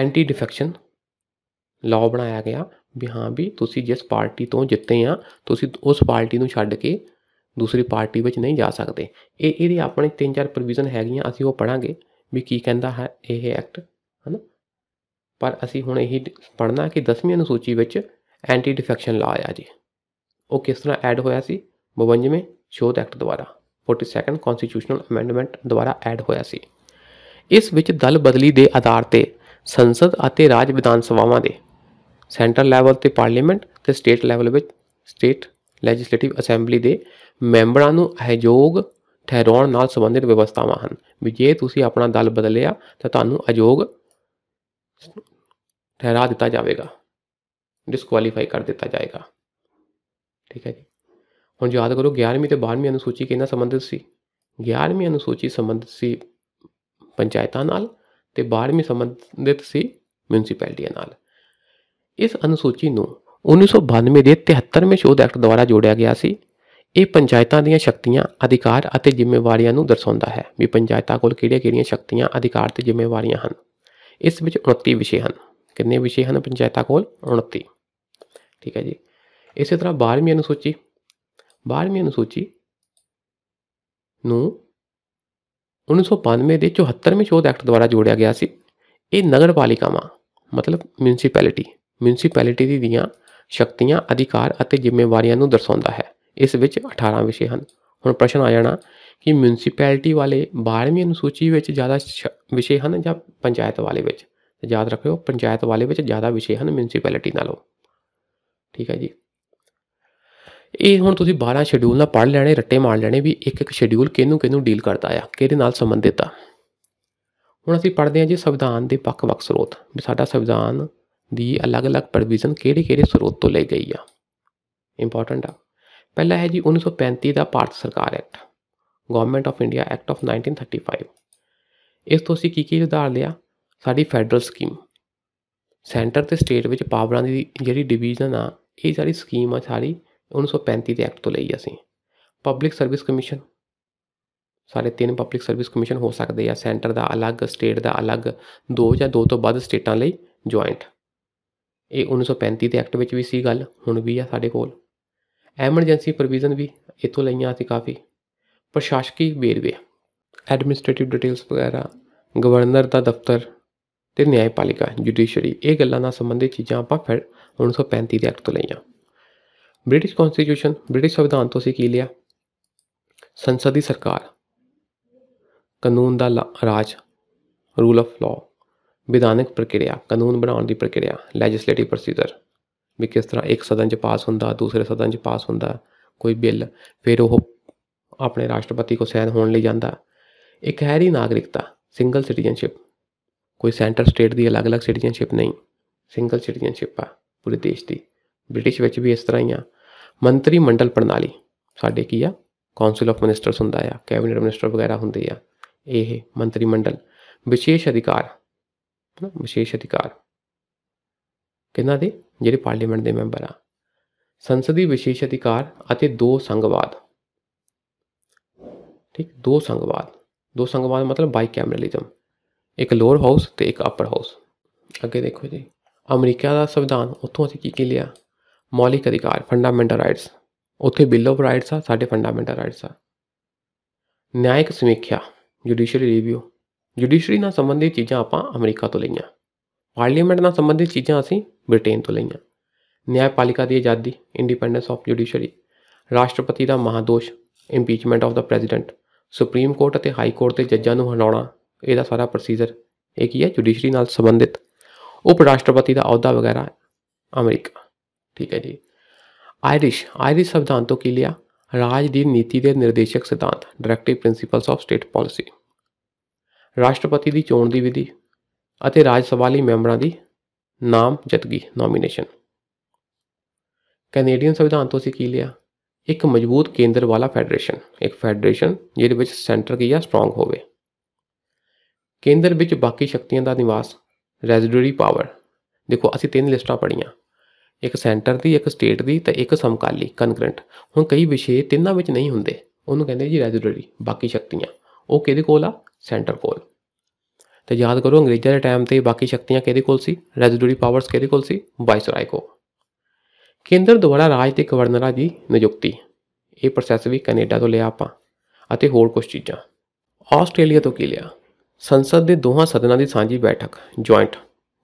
ਐਂਟੀ ਡਿਫੈਕਸ਼ਨ ਲਾਅ ਬਣਾਇਆ ਗਿਆ ਵੀ ਹਾਂ ਵੀ ਤੁਸੀਂ ਜਿਸ ਪਾਰਟੀ ਤੋਂ ਜਿੱਤੇ ਆ ਤੁਸੀਂ ਉਸ ਪਾਰਟੀ ਨੂੰ ਛੱਡ ਕੇ ਦੂਸਰੀ ਪਾਰਟੀ ਵਿੱਚ ਨਹੀਂ ਜਾ ਸਕਦੇ ਇਹ ਇਹਦੇ ਆਪਣੇ ਤਿੰਨ ਚਾਰ ਪ੍ਰੋਵੀਜ਼ਨ ਹੈਗੀਆਂ ਅਸੀਂ ਉਹ ਪੜਾਂਗੇ ਵੀ ਕੀ ਕਹਿੰਦਾ ਹੈ ਇਹ ਐਕਟ ਹਨਾ ਪਰ ਅਸੀਂ ਹੁਣ ਇਹੀ ਪੜਨਾ ਕਿ 10ਵੀਂ ਅਨੁਸੂਚੀ ਵਿੱਚ ਐਂਟੀ ਡਿਫੈਕਸ਼ਨ ਲਾ ਆਇਆ ਜੀ ਉਹ ਕਿਸ ਤਰ੍ਹਾਂ ਐਡ ਹੋਇਆ ਸੀ 52ਵੇਂ ਸ਼ੋਧ ਐਕਟ ਦੁਆਰਾ 42nd ਕਨਸਟੀਟਿਊਸ਼ਨਲ ਅਮੈਂਡਮੈਂਟ ਦੁਆਰਾ ਐਡ ਹੋਇਆ ਸੀ ਇਸ ਵਿੱਚ ਦਲ ਬਦਲੀ ਦੇ ਆਧਾਰ ਤੇ ਸੰਸਦ ਅਤੇ ਰਾਜ ਵਿਧਾਨ ਸਭਾਵਾਂ ਦੇ ਸੈਂਟਰਲ ਲੈਵਲ ਤੇ ਪਾਰਲੀਮੈਂਟ ਤੇ ਸਟੇਟ ਲੈਵਲ ਵਿੱਚ ਸਟੇਟ ਲੈਜਿਸਲੇਟਿਵ ਅਸੈਂਬਲੀ ਦੇ ਮੈਂਬਰਾਂ ਨੂੰ ਅਯੋਗ ਠਹਿਰਾਉਣ ਨਾਲ ਸੰਬੰਧਿਤ ਵਿਵਸਥਾਵਾਂ ਹਨ ਵੀ ਜੇ ਤੁਸੀਂ ਆਪਣਾ ਦਲ ਬਦਲਿਆ ਤਾਂ ਤੁਹਾਨੂੰ ਅਯੋਗ ਠਹਿਰਾ ਦਿੱਤਾ ਜਾਵੇਗਾ ਡਿਸਕੁਆਲੀਫਾਈ ਕਰ ਦਿੱਤਾ ਜਾਏਗਾ ਠੀਕ ਹੈ ਜੀ ਹੁਣ ਯਾਦ ਕਰੋ 11ਵੀਂ ਤੇ 12ਵੀਂ ਅਨੁਸੂਚੀ ਕਿਹਨਾਂ ਸੰਬੰਧਿਤ ਸੀ 11ਵੀਂ ਅਨੁਸੂਚੀ ਸੰਬੰਧਿਤ ਸੀ ਪੰਚਾਇਤਾਂ ਨਾਲ ਤੇ 12ਵੀਂ ਸੰਬੰਧਿਤ ਸੀ ਮਿਊਨਿਸਪੈਲਿਟੀਆਂ ਨਾਲ ਇਸ ਅਨੁਸੂਚੀ ਨੂੰ 1992 ਦੇ 73ਵੇਂ ਸ਼ੋਧ ਐਕਟ ਦੁਆਰਾ ਜੋੜਿਆ ਗਿਆ ਸੀ ਇਹ ਪੰਚਾਇਤਾਂ ਦੀਆਂ ਸ਼ਕਤੀਆਂ ਅਧਿਕਾਰ ਅਤੇ ਜ਼ਿੰਮੇਵਾਰੀਆਂ ਨੂੰ ਦਰਸਾਉਂਦਾ ਹੈ ਵੀ ਪੰਚਾਇਤਾਂ ਕੋਲ ਕਿਹੜੀਆਂ-ਕਿਹੜੀਆਂ ਸ਼ਕਤੀਆਂ ਅਧਿਕਾਰ ਤੇ ਜ਼ਿੰਮੇਵਾਰੀਆਂ ਹਨ ਇਸ ਵਿੱਚ 29 ਵਿਸ਼ੇ ਹਨ ਕਿੰਨੇ ਵਿਸ਼ੇ ਹਨ ਪੰਚਾਇਤਾਂ ਕੋਲ 29 ਠੀਕ ਹੈ ਜੀ ਇਸੇ ਤਰ੍ਹਾਂ 12ਵੀਂ ਅਨੁਸੂਚੀ 12ਵੀਂ ਅਨੁਸੂਚੀ ਨੂੰ 1992 ਦੇ 74ਵੇਂ ਸ਼ੋਧ ਐਕਟ ਦੁਆਰਾ ਜੋੜਿਆ ਗਿਆ ਸੀ ਇਹ ਨਗਰਪਾਲਿਕਾਵਾਂ ਮਤਲਬ ਮਿਊਨਿਸਪੈਲਿਟੀ ਮਿਊਨਿਸਪੈਲਿਟੀ ਦੀਆਂ ਸ਼ਕਤੀਆਂ ਅਧਿਕਾਰ ਅਤੇ ਜ਼ਿੰਮੇਵਾਰੀਆਂ ਨੂੰ ਦਰਸਾਉਂਦਾ ਹੈ ਇਸ ਵਿੱਚ 18 ਵਿਸ਼ੇ ਹਨ ਹੁਣ ਪ੍ਰਸ਼ਨ ਆ ਜਾਣਾ ਕਿ ਮਿਊਨਿਸਪੈਲਿਟੀ ਵਾਲੇ 12ਵੀਂ ਅਨੁਸੂਚੀ ਵਿੱਚ ਜ਼ਿਆਦਾ ਵਿਸ਼ੇ ਹਨ ਜਾਂ ਪੰਚਾਇਤ ਵਾਲੇ ਵਿੱਚ ਤੇ ਯਾਦ ਰੱਖਿਓ ਪੰਚਾਇਤ ਵਾਲੇ ਵਿੱਚ ਜ਼ਿਆਦਾ ਵਿਸ਼ੇ ਹਨ ਮਿਊਨਿਸਪੈਲਿਟੀ ਨਾਲੋਂ ਠੀਕ ਹੈ ਜੀ ਇਹ ਹੁਣ ਤੁਸੀਂ 12 ਸ਼ੈਡਿਊਲ ਨਾਲ ਪੜ੍ਹ ਲੈਣੇ ਰੱਟੇ ਮਾਰ ਲੈਣੇ ਵੀ ਇੱਕ ਇੱਕ ਸ਼ੈਡਿਊਲ ਕਿਹਨੂੰ ਕਿਹਨੂੰ ਡੀਲ ਕਰਦਾ ਆ ਕਿਹਦੇ ਨਾਲ ਸੰਬੰਧਿਤ ਆ ਹੁਣ ਅਸੀਂ ਪੜ੍ਹਦੇ ਹਾਂ ਜੀ ਸੰਵਿਧਾਨ ਦੇ ਪੱਖ ਵੱਖ ਸਰੋਤ ਵੀ ਸਾਡਾ ਸੰਵਿਧਾਨ ਦੀ ਅਲੱਗ-ਅਲੱਗ ਪ੍ਰੋਵੀਜ਼ਨ ਕਿਹੜੇ-ਕਿਹੜੇ ਸਰੋਤ ਤੋਂ ਲਈ ਗਈ ਆ ਇੰਪੋਰਟੈਂਟ ਆ ਪਹਿਲਾ ਹੈ ਜੀ 1935 ਦਾ ਭਾਰਤ ਸਰਕਾਰ act government of India act of 1935 ਇਸ ਤੋਂ ਅਸੀਂ ਕੀ ਕੀ ਉਧਾਰ ਲਿਆ ਸਾਡੀ ਫੈਡਰਲ ਸਕੀਮ ਸੈਂਟਰ ਤੇ ਸਟੇਟ ਵਿੱਚ ਪਾਵਰਾਂ ਦੀ ਜਿਹੜੀ ਡਿਵੀਜ਼ਨ ਆ ਇਹ ਸਾਰੀ ਸਕੀਮ ਆ ਸਾਰੀ 1935 ਦੇ ਐਕਟ ਤੋਂ ਲਈ ਅਸੀਂ ਪਬਲਿਕ ਸਰਵਿਸ ਕਮਿਸ਼ਨ ਸਾਰੇ ਤਿੰਨ ਪਬਲਿਕ ਸਰਵਿਸ ਕਮਿਸ਼ਨ ਹੋ ਸਕਦੇ ਆ ਸੈਂਟਰ ਦਾ ਅਲੱਗ ਸਟੇਟ ਦਾ ਅਲੱਗ ਦੋ ਜਾਂ ਦੋ ਤੋਂ ਵੱਧ ਸਟੇਟਾਂ ਲਈ ਜੁਆਇੰਟ ਇਹ 1935 ਦੇ ਐਕਟ ਵਿੱਚ ਵੀ ਸੀ ਗੱਲ ਹੁਣ ਵੀ ਆ ਸਾਡੇ ਕੋਲ ਐਮਰਜੈਂਸੀ ਪ੍ਰੋਵੀਜ਼ਨ ਵੀ ਇਥੋਂ ਲਈਆਂ ਸੀ ਕਾਫੀ ਪ੍ਰਸ਼ਾਸਕੀ ਵੇਰਵੇ ਐਡਮਿਨਿਸਟ੍ਰੇਟਿਵ ਡਿਟੇਲਸ ਵਗੈਰਾ ਗਵਰਨਰ ਦਾ ਦਫ਼ਤਰ ਤੇ ਨਿਆਂਪਾਲਿਕਾ ਜੁਡੀਸ਼ਰੀ ਇਹ ਗੱਲਾਂ ਨਾਲ ਸੰਬੰਧਿਤ ਚੀਜ਼ਾਂ ਆਪਾਂ ਫਿਰ 1935 ਦੇ ਐਕਟ ਤੋਂ ਲਈਆਂ ਬ੍ਰਿਟਿਸ਼ ਕਨਸਟੀਟਿਊਸ਼ਨ ਬ੍ਰਿਟਿਸ਼ ਸੰਵਿਧਾਨ ਤੋਂ ਸੀ ਕੀ ਲਿਆ ਸੰਸਦੀ ਸਰਕਾਰ ਕਾਨੂੰਨ ਦਾ ਰਾਜ ਰੂਲ ਆਫ ਲਾਅ ਵਿਧਾਨਕ ਪ੍ਰਕਿਰਿਆ ਕਾਨੂੰਨ ਬਣਾਉਣ ਦੀ ਪ੍ਰਕਿਰਿਆ ਲੈਜਿਸਲੇਟਿਵ ਪ੍ਰੋਸੀਜਰ ਵੀ ਕਿਸ ਤਰ੍ਹਾਂ ਇੱਕ ਸਦਨ 'ਚ ਪਾਸ ਹੁੰਦਾ ਦੂਸਰੇ ਸਦਨ 'ਚ ਪਾਸ ਹੁੰਦਾ ਕੋਈ ਬਿੱਲ ਫਿਰ ਉਹ ਆਪਣੇ ਰਾਸ਼ਟਰਪਤੀ ਕੋ ਸਹਿਨ ਹੋਣ ਲਈ ਜਾਂਦਾ ਇੱਕ ਹੈ ਹੈਰੀ ਨਾਗਰਿਕਤਾ ਸਿੰਗਲ ਸਿਟੀਜ਼ਨਸ਼ਿਪ ਕੋਈ ਸੈਂਟਰ ਸਟੇਟ ਦੀ ਅਲੱਗ-ਅਲੱਗ ਸਿਟੀਜ਼ਨਸ਼ਿਪ ਨਹੀਂ ਸਿੰਗਲ ਸਿਟੀਜ਼ਨਸ਼ਿਪ ਆ ਪੂਰੇ ਦੇਸ਼ ਦੀ ਬ੍ਰਿਟਿਸ਼ ਵਿੱਚ ਵੀ ਇਸ ਤਰ੍ਹਾਂ ਹੀ ਆ ਮੰਤਰੀ ਮੰਡਲ ਪ੍ਰਣਾਲੀ ਸਾਡੇ ਕੀ ਆ ਕਾਉਂਸਲ ਆਫ ਮਿਨਿਸਟਰਸ ਹੁੰਦਾ ਆ ਕੈਬਨਿਟ ਮਿਨਿਸਟਰ ਵਗੈਰਾ ਹੁੰਦੇ ਆ ਇਹ ਮੰਤਰੀ ਮੰਡਲ ਵਿਸ਼ੇਸ਼ ਅਧਿਕਾਰ ਨਾ ਵਿਸ਼ੇਸ਼ ਅਧਿਕਾਰ ਕਿਹਨਾਂ ਦੇ ਜਿਹੜੇ ਪਾਰਲੀਮੈਂਟ ਦੇ ਮੈਂਬਰ ਆ ਸੰਸਦੀ ਵਿਸ਼ੇਸ਼ ਅਧਿਕਾਰ ਅਤੇ ਦੋ ਸੰਘਵਾਦ ਠੀਕ ਦੋ ਸੰਘਵਾਦ ਦੋ ਸੰਘਵਾਦ ਮਤਲਬ ਬਾਈ ਕੈਮਰਲਿਜ਼ਮ ਇੱਕ ਲੋਅਰ ਹਾਊਸ ਤੇ ਇੱਕ ਅਪਰ ਹਾਊਸ ਅੱਗੇ ਦੇਖੋ ਜੀ ਅਮਰੀਕਾ ਦਾ ਸੰਵਿਧਾਨ ਉੱਥੋਂ ਅਸੀਂ ਕੀ ਕੀ ਲਿਆ ਮੌਲਿਕ ਅਧਿਕਾਰ ਫੰਡਾਮੈਂਟਲ ਰਾਈਟਸ ਉੱਥੇ ਬਿੱਲ ਆਫ ਰਾਈਟਸ ਆ ਸਾਡੇ ਫੰਡਾਮੈਂਟਲ ਰਾਈਟਸ ਆ ਨਿਆਇਕ ਸਮੀਖਿਆ ਜੁਡੀਸ਼ੀਅਲ ਰਿਵਿਊ ਜੁਡੀਸ਼ਰੀ ਨਾਲ ਸੰਬੰਧਿਤ ਚੀਜ਼ਾਂ ਆਪਾਂ ਅਮਰੀਕਾ ਤੋਂ ਲਈਆਂ ਪਾਰਲੀਮੈਂਟ ਨਾਲ ਸੰਬੰਧਿਤ ਚੀਜ਼ਾਂ ਅਸੀਂ ਬ੍ਰਿਟੇਨ ਤੋਂ ਲਈਆਂ ਨਿਆਂਪਾਲਿਕਾ ਦੀ ਆਜ਼ਾਦੀ ਇੰਡੀਪੈਂਡੈਂਸ ਆਫ ਜੁਡੀਸ਼ਰੀ ਰਾਸ਼ਟਰਪਤੀ ਦਾ ਮਹਾਦੋਸ਼ impeachment of the president supreme court ਅਤੇ ਹਾਈ ਕੋਰਟ ਦੇ ਜੱਜਾਂ ਨੂੰ ਹਟਾਉਣਾ ਇਹਦਾ ਸਾਰਾ ਪ੍ਰੋਸੀਜਰ ਇਹ ਕੀ ਹੈ ਜੁਡੀਸ਼ਰੀ ਨਾਲ ਸੰਬੰਧਿਤ ਉਪ ਰਾਸ਼ਟਰਪਤੀ ਦਾ ਅਹੁਦਾ ਵਗੈਰਾ ਅਮਰੀਕਾ ਠੀਕ ਹੈ ਜੀ ਆਇਰਿਸ਼ ਆਇਰਿਸ਼ ਸੰਵਿਧਾਨ ਤੋਂ ਕੀ ਲਿਆ ਰਾਜ ਦੀ ਨੀਤੀ ਦੇ ਨਿਰਦੇਸ਼ਕ ਸਿਧਾਂਤ directive principles of state policy ਰਾਸ਼ਟਰਪਤੀ ਦੀ ਚੋਣ ਦੀ ਵਿਧੀ ਅਤੇ ਰਾਜ ਸਭਾ ਲਈ ਮੈਂਬਰਾਂ ਦੀ ਨਾਮ ਜਤਗੀ ਨੋਮੀਨੇਸ਼ਨ ਕੈਨੇਡੀਅਨ ਸੰਵਿਧਾਨ ਤੋਂ ਅਸੀਂ ਕੀ ਲਿਆ ਇੱਕ ਮਜ਼ਬੂਤ ਕੇਂਦਰ ਵਾਲਾ ਫੈਡਰੇਸ਼ਨ ਇੱਕ ਫੈਡਰੇਸ਼ਨ ਜਿਹਦੇ ਵਿੱਚ ਸੈਂਟਰ ਕੀ ਆ ਸਟਰੋਂਗ ਹੋਵੇ ਕੇਂਦਰ ਵਿੱਚ ਬਾਕੀ ਸ਼ਕਤੀਆਂ ਦਾ ਨਿਵਾਸ ਰੈਜ਼ੀਡੂਰੀ ਪਾਵਰ ਦੇਖੋ ਅਸੀਂ ਤਿੰਨ ਲਿਸਟਾਂ ਪੜੀਆਂ ਇੱਕ ਸੈਂਟਰ ਦੀ ਇੱਕ ਸਟੇਟ ਦੀ ਤੇ ਇੱਕ ਸਮਕਾਲੀ ਕਨਕਰੈਂਟ ਹੁਣ ਕਈ ਵਿਸ਼ੇ ਤਿੰਨਾਂ ਵਿੱਚ ਨਹੀਂ ਹੁੰਦੇ ਉਹਨੂੰ ਕਹਿੰਦੇ ਜੀ ਰੈਜ਼ੀਡੂਰੀ ਬਾਕੀ ਸ਼ਕਤੀਆਂ ਉਹ ਕਿਹਦੇ ਕੋਲ ਆ ਸੈਂਟਰ ਕੋਲ ਤੇ ਯਾਦ ਕਰੋ ਅੰਗਰੇਜ਼ਾਂ ਦੇ ਟਾਈਮ ਤੇ ਬਾਕੀ ਸ਼ਕਤੀਆਂ ਕਿਹਦੇ ਕੋਲ ਸੀ ਰੈਜ਼ੀਡੂਰੀ ਪਾਵਰਸ ਕਿਹਦੇ ਕੋਲ ਸੀ ਵਾਇਸਰਾਏ ਕੋਲ ਕੇਂਦਰ ਦੁਆਰਾ ਰਾਜ ਦੇ ਗਵਰਨਰਾਂ ਦੀ ਨਿਯੁਕਤੀ ਇਹ ਪ੍ਰੋਸੈਸ ਵੀ ਕੈਨੇਡਾ ਤੋਂ ਲਿਆ ਆਪਾਂ ਅਤੇ ਹੋਰ ਕੁਝ ਚੀਜ਼ਾਂ ਆਸਟ੍ਰੇਲੀਆ ਤੋਂ ਕੀ ਲਿਆ ਸੰਸਦ ਦੇ ਦੋਹਾਂ ਸਦਨਾਂ ਦੀ ਸਾਂਝੀ ਬੈਠਕ joint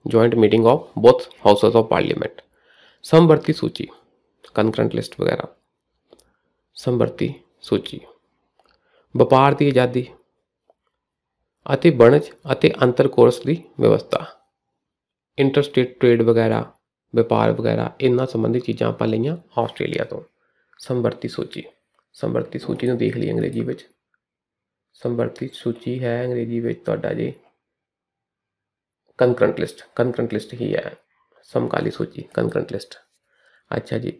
joint meeting of both houses of parliament ਸੰਵਰਤੀ ਸੂਚੀ ਕਨਕਰੈਂਟ ਲਿਸਟ ਵਗੈਰਾ ਸੰਵਰਤੀ ਸੂਚੀ ਵਪਾਰ ਦੀ ਆਜ਼ਾਦੀ ਅਤੇ ਵਣਜ ਅਤੇ ਅੰਤਰ ਕੋਰਸ ਦੀ ਵਿਵਸਥਾ ਇੰਟਰਸਟੇਟ ਟ੍ਰੇਡ ਵਗੈਰਾ ਵਪਾਰ ਵਗੈਰਾ ਇਹਨਾਂ ਸੰਬੰਧੀ ਚੀਜ਼ਾਂ ਆਪਾਂ ਲਈਆਂ ਆਸਟ੍ਰੇਲੀਆ ਤੋਂ ਸੰਵਰਤੀ ਸੂਚੀ ਸੰਵਰਤੀ ਸੂਚੀ ਨੂੰ ਦੇਖ ਲਈ ਅੰਗਰੇਜ਼ੀ ਵਿੱਚ ਸੰਵਰਤੀ ਸੂਚੀ ਹੈ ਅੰਗਰੇਜ਼ੀ ਵਿੱਚ ਤੁਹਾਡਾ ਜੀ ਕੰਕਰੈਂਟ ਲਿਸਟ ਕੰਕਰੈਂਟ ਲਿਸਟ ਹੀ ਹੈ ਸਮਕਾਲੀ ਸੂਚੀ ਕੰਕਰੈਂਟ ਲਿਸਟ ਅੱਛਾ ਜੀ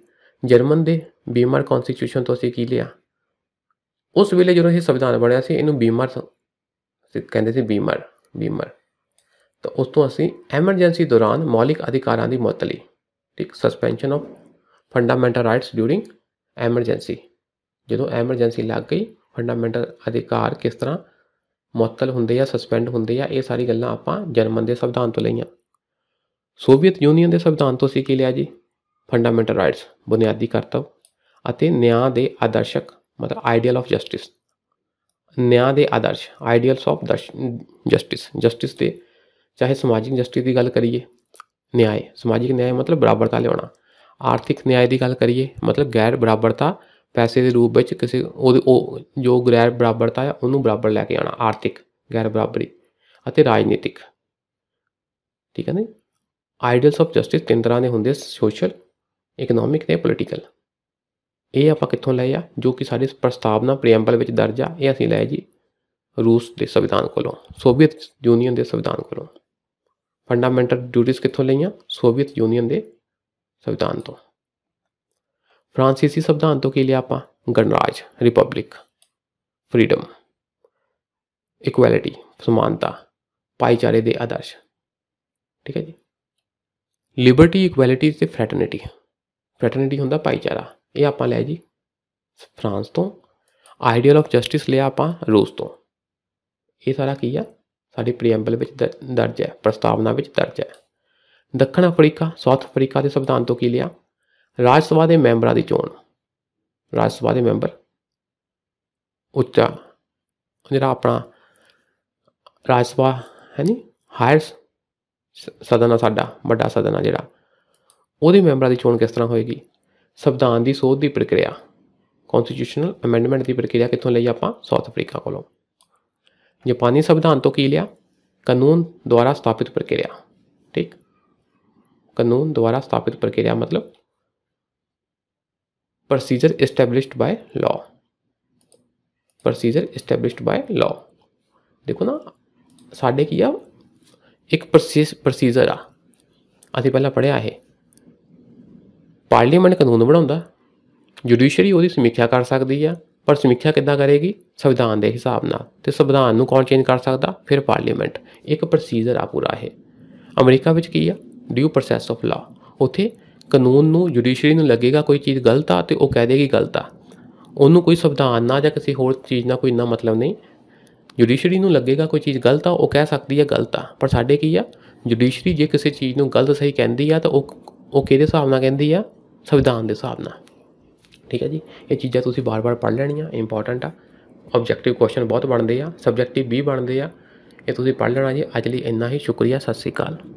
ਜਰਮਨ ਦੇ ਬੀਮਰ ਕਨਸਟੀਟਿਊਸ਼ਨ ਤੋਂ ਅਸੀਂ ਕੀ ਲਿਆ ਉਸ ਵੇਲੇ ਜਦੋਂ ਇਹ ਸੰਵਿਧਾਨ ਬਣਿਆ ਸੀ ਇਹਨੂੰ ਬੀਮਰ ਤੇ ਕਹਿੰਦੇ ਸੀ ਬੀਮਰ ਬੀਮਰ ਤਾਂ ਉਸ ਤੋਂ ਅਸੀਂ ਐਮਰਜੈਂਸੀ ਦੌਰਾਨ ਮੌਲਿਕ ਅਧਿਕਾਰਾਂ ਦੀ ਮੁਅਤਲੀ ਠੀਕ suspension of fundamental rights during emergency ਜਦੋਂ ਐਮਰਜੈਂਸੀ ਲੱਗ ਗਈ ਫੰਡਾਮੈਂਟਲ ਅਧਿਕਾਰ ਕਿਸ ਤਰ੍ਹਾਂ ਮੁਅਤਲ ਹੁੰਦੇ ਆ ਸਸਪੈਂਡ ਹੁੰਦੇ ਆ ਇਹ ਸਾਰੀ ਗੱਲਾਂ ਆਪਾਂ ਜਰਮਨ ਦੇ ਸੰਵਿਧਾਨ ਤੋਂ ਲਈਆਂ ਸੋਵੀਅਤ ਯੂਨੀਅਨ ਦੇ ਸੰਵਿਧਾਨ ਤੋਂ ਸੀ ਲਿਆ ਜੀ ਫੰਡਾਮੈਂਟਲ ਰਾਈਟਸ ਬੁਨਿਆਦੀ ਕਰਤਵ ਅਤੇ ਨਿਆਂ ਦੇ ਆਦਰਸ਼ਕ ਮਤਲਬ ਆਈਡੀਅਲ ਆਫ ਜਸਟਿਸ ਨਿਆਂ ਦੇ ਆਦਰਸ਼ ਆਈਡੀਅਲਸ ਆਫ ਜਸਟਿਸ ਜਸਟਿਸ ਦੇ ਚਾਹੇ ਸਮਾਜਿਕ ਜਸਟਿਸ ਦੀ ਗੱਲ ਕਰੀਏ ਨਿਆਂ ਸਮਾਜਿਕ ਨਿਆਂ ਮਤਲਬ ਬਰਾਬਰਤਾ ਲਿਆਉਣਾ ਆਰਥਿਕ ਨਿਆਂ ਦੀ ਗੱਲ ਕਰੀਏ ਮਤਲਬ ਗੈਰ ਬਰਾਬਰਤਾ ਪੈਸੇ ਦੇ ਰੂਪ ਵਿੱਚ ਕਿਸੇ ਉਹ ਜੋ ਗੈਰ ਬਰਾਬਰਤਾ ਹੈ ਉਹਨੂੰ ਬਰਾਬਰ ਲੈ ਕੇ ਆਉਣਾ ਆਰਥਿਕ ਗੈਰ ਬਰਾਬਰੀ ਅਤੇ ਰਾਜਨੀਤਿਕ ਠੀਕ ਹੈ ਨਾ ਆਈਡੀਅਲਸ ਆਫ ਜਸਟਿਸ ਤਿੰਨ ਤਰ੍ਹਾਂ ਦੇ ਹੁੰਦੇ ਸੋਸ਼ਲ ਇਕਨੋਮਿਕ ਤੇ ਪੋਲੀਟੀਕਲ ਇਹ ਆਪਾਂ ਕਿੱਥੋਂ ਲਏ ਆ ਜੋ ਕਿ ਸਾਡੇ ਪ੍ਰਸਤਾਵਨਾ ਪ੍ਰੀਐਂਬਲ ਵਿੱਚ ਦਰਜ ਆ ਇਹ ਅਸੀਂ ਲਏ ਜੀ ਰੂਸ ਦੇ ਸੰਵਿਧਾਨ ਕੋਲੋਂ ਸੋਵੀਅਤ ਯੂਨੀਅਨ ਦੇ ਸੰਵਿਧਾਨ ਕੋਲੋਂ ਫੰਡਾਮੈਂਟਲ ਡਿਊਟੀਆਂ ਕਿੱਥੋਂ ਲਈਆਂ ਸੋਵੀਅਤ ਯੂਨੀਅਨ ਦੇ ਸੰਵਿਧਾਨ ਤੋਂ ਫ੍ਰਾਂਸੀਸੀ ਸੰਵਿਧਾਨ ਤੋਂ ਕੀ ਲਿਆ ਆਪਾਂ ਗਣਰਾਜ ਰਿਪਬਲਿਕ ਫਰੀडम ਇਕੁਐਲਿਟੀ ਸਮਾਨਤਾ ਭਾਈਚਾਰੇ ਦੇ ਆਦਰਸ਼ ਠੀਕ ਹੈ ਜੀ ਲਿਬਰਟੀ ਇਕੁਐਲਿਟੀ ਤੇ ਫ੍ਰੈਟਰਨਿਟੀ ਫ੍ਰੈਟਰਨਿਟੀ ਹੁੰਦਾ ਭਾਈਚਾਰਾ ਇਹ ਆਪਾਂ ਲਿਆ ਜੀ ਫਰਾਂਸ ਤੋਂ ਆਈਡੀਅਲ ਆਫ ਜਸਟਿਸ ਲਿਆ ਆਪਾਂ ਰੂਸ ਤੋਂ ਇਹ ਸਾਰਾ ਕੀ ਆ ਸਾਡੇ ਪ੍ਰੀਐਂਬਲ ਵਿੱਚ ਦਰਜ ਹੈ ਪ੍ਰਸਤਾਵਨਾ ਵਿੱਚ ਦਰਜ ਹੈ ਦੱਖਣ ਅਫਰੀਕਾ ਸਾਊਥ ਅਫਰੀਕਾ ਦੇ ਸੰਵਿਧਾਨ ਤੋਂ ਕੀ ਲਿਆ ਰਾਜ ਸਭਾ ਦੇ ਮੈਂਬਰਾਂ ਦੀ ਚੋਣ ਰਾਜ ਸਭਾ ਦੇ ਮੈਂਬਰ ਉੱਚਾ ਜਿਹੜਾ ਆਪਣਾ ਰਾਜ ਸਭਾ ਹੈ ਨਹੀਂ ਹਾਇਰ ਸਦਨ ਸਾਡਾ ਵੱਡਾ ਸਦਨ ਆ ਜਿਹੜਾ ਉਹਦੇ ਮੈਂਬਰਾਂ ਦੀ ਚੋਣ ਕਿਸ ਤਰ੍ਹਾਂ ਹੋਏਗੀ ਸੰਵਿਧਾਨ ਦੀ ਸੋਧ ਦੀ ਪ੍ਰਕਿਰਿਆ ਕਨਸਟੀਟਿਊਸ਼ਨਲ ਅਮੈਂਡਮੈਂਟ ਦੀ ਪ੍ਰਕਿਰਿਆ ਕਿੱਥੋਂ ਲਈ ਆਪਾਂ ਸਾਊਥ ਅਫਰੀਕਾ ਕੋਲੋਂ ਜਾਪਾਨੀ ਸੰਵਿਧਾਨ ਤੋਂ ਕੀ ਲਿਆ ਕਾਨੂੰਨ ਦੁਆਰਾ ਸਥਾਪਿਤ ਪ੍ਰਕਿਰਿਆ ਠੀਕ ਕਾਨੂੰਨ ਦੁਆਰਾ ਸਥਾਪਿਤ ਪ੍ਰਕਿਰਿਆ ਮਤਲਬ procedure established by law procedure established by law ਦੇਖੋ ਨਾ ਸਾਡੇ ਕੀ ਆ ਇੱਕ ਪ੍ਰੋਸੀਜਰ ਆ ਅਸੀਂ ਪਹਿਲਾਂ ਪੜਿਆ ਹੈ ਪਾਰਲੀਮੈਂਟ ਕਾਨੂੰਨ ਬਣਾਉਂਦਾ ਜੁਡੀਸ਼ਰੀ ਉਹਦੀ ਸਮੀਖਿਆ ਕਰ ਸਕਦੀ ਆ ਪਰ ਸਮੀਖਿਆ ਕਿੱਦਾਂ ਕਰੇਗੀ ਸੰਵਿਧਾਨ ਦੇ ਹਿਸਾਬ ਨਾਲ ਤੇ ਸੰਵਿਧਾਨ ਨੂੰ ਕੌਣ ਚੇਂਜ ਕਰ ਸਕਦਾ ਫਿਰ ਪਾਰਲੀਮੈਂਟ ਇੱਕ ਪ੍ਰੋਸੀਜਰ ਆ ਪੂਰਾ ਹੈ ਅਮਰੀਕਾ ਵਿੱਚ ਕੀ ਆ ਡਿਊ ਪ੍ਰੋਸੈਸ ਆਫ ਲਾ ਉਥੇ ਕਾਨੂੰਨ ਨੂੰ ਜੁਡੀਸ਼ਰੀ ਨੂੰ ਲੱਗੇਗਾ ਕੋਈ ਚੀਜ਼ ਗਲਤ ਆ ਤੇ ਉਹ ਕਹਿ ਦੇਗੀ ਗਲਤ ਆ ਉਹਨੂੰ ਕੋਈ ਸੰਵਿਧਾਨ ਨਾਲ ਜਾਂ ਕਿਸੇ ਹੋਰ ਚੀਜ਼ ਨਾਲ ਕੋਈ ਇੰਨਾ ਮਤਲਬ ਨਹੀਂ ਜੁਡੀਸ਼ਰੀ ਨੂੰ ਲੱਗੇਗਾ ਕੋਈ ਚੀਜ਼ ਗਲਤ ਆ ਉਹ ਕਹਿ ਸਕਦੀ ਆ ਗਲਤ ਆ ਪਰ ਸਾਡੇ ਕੀ ਆ ਜੁਡੀਸ਼ਰੀ ਜੇ ਕਿਸੇ ਚੀਜ਼ ਨੂੰ ਗਲਤ ਸਹੀ ਕਹਿੰਦੀ ਆ ਤਾਂ ਉਹ ਉਹ ਕਿਹਦੇ ਹਿਸਾਬ ਨਾਲ ਕਹਿੰਦੀ ਆ ਸੰਵਿਧਾਨ ਦੇ ਹਿਸਾਬ ਨਾਲ ਠੀਕ ਹੈ ਜੀ ਇਹ ਚੀਜ਼ਾਂ ਤੁਸੀਂ ਬਾਰ-ਬਾਰ ਪੜ੍ਹ ਲੈਣੀਆਂ ਇੰਪੋਰਟੈਂਟ ਆ ਆਬਜੈਕਟਿਵ ਕੁਐਸਚਨ ਬਹੁਤ ਬਣਦੇ ਆ ਸਬਜੈਕਟਿਵ ਵੀ ਬਣਦੇ ਆ ਇਹ ਤੁਸੀਂ ਪੜ੍ਹ ਲੈਣਾ ਜੀ ਅੱਜ ਲਈ ਇੰਨਾ ਹੀ ਸ਼ੁਕਰੀਆ ਸਤਿ ਸ੍ਰੀ ਅਕਾਲ